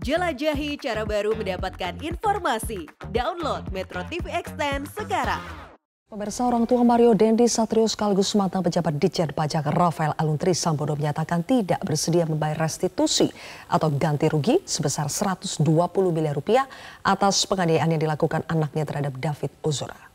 Jelajahi cara baru mendapatkan informasi. Download Metro TV Extend sekarang. Pemirsa orang tua Mario Dendi Satrio sekaligus mantan pejabat Ditjen Pajak Rafael Aluntri Sambodo menyatakan tidak bersedia membayar restitusi atau ganti rugi sebesar 120 miliar rupiah atas penganiayaan yang dilakukan anaknya terhadap David Ozora.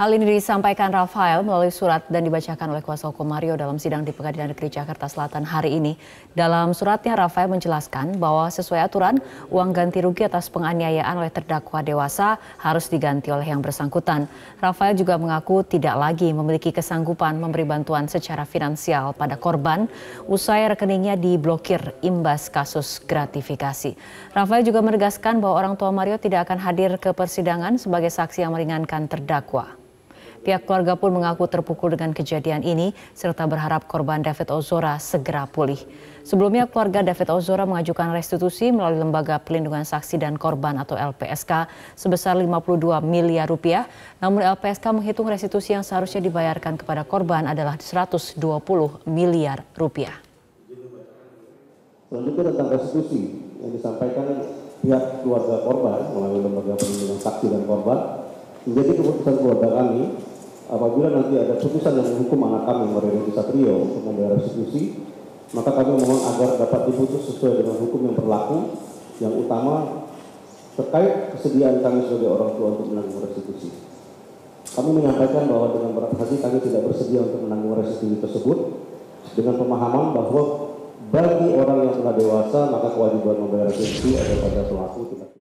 Hal ini disampaikan Rafael melalui surat dan dibacakan oleh kuasa hukum Mario dalam sidang di Pengadilan Negeri Jakarta Selatan hari ini. Dalam suratnya Rafael menjelaskan bahwa sesuai aturan uang ganti rugi atas penganiayaan oleh terdakwa dewasa harus diganti oleh yang bersangkutan. Rafael juga mengaku tidak lagi memiliki kesanggupan memberi bantuan secara finansial pada korban usai rekeningnya diblokir imbas kasus gratifikasi. Rafael juga menegaskan bahwa orang tua Mario tidak akan hadir ke persidangan sebagai saksi yang meringankan terdakwa. Pihak keluarga pun mengaku terpukul dengan kejadian ini serta berharap korban David Ozora segera pulih. Sebelumnya keluarga David Ozora mengajukan restitusi melalui Lembaga Pelindungan Saksi dan Korban atau LPSK sebesar 52 miliar rupiah. Namun LPSK menghitung restitusi yang seharusnya dibayarkan kepada korban adalah 120 miliar rupiah. Selanjutnya tentang restitusi yang disampaikan pihak keluarga korban melalui lembaga perlindungan saksi dan korban menjadi keputusan keluarga kami apabila nanti ada putusan yang menghukum anak kami Mario Satrio untuk membayar restitusi, maka kami mohon agar dapat diputus sesuai dengan hukum yang berlaku, yang utama terkait kesediaan kami sebagai orang tua untuk menanggung restitusi. Kami menyampaikan bahwa dengan berat hati kami tidak bersedia untuk menanggung restitusi tersebut dengan pemahaman bahwa bagi orang yang telah dewasa maka kewajiban membayar restitusi adalah pada pelaku tidak.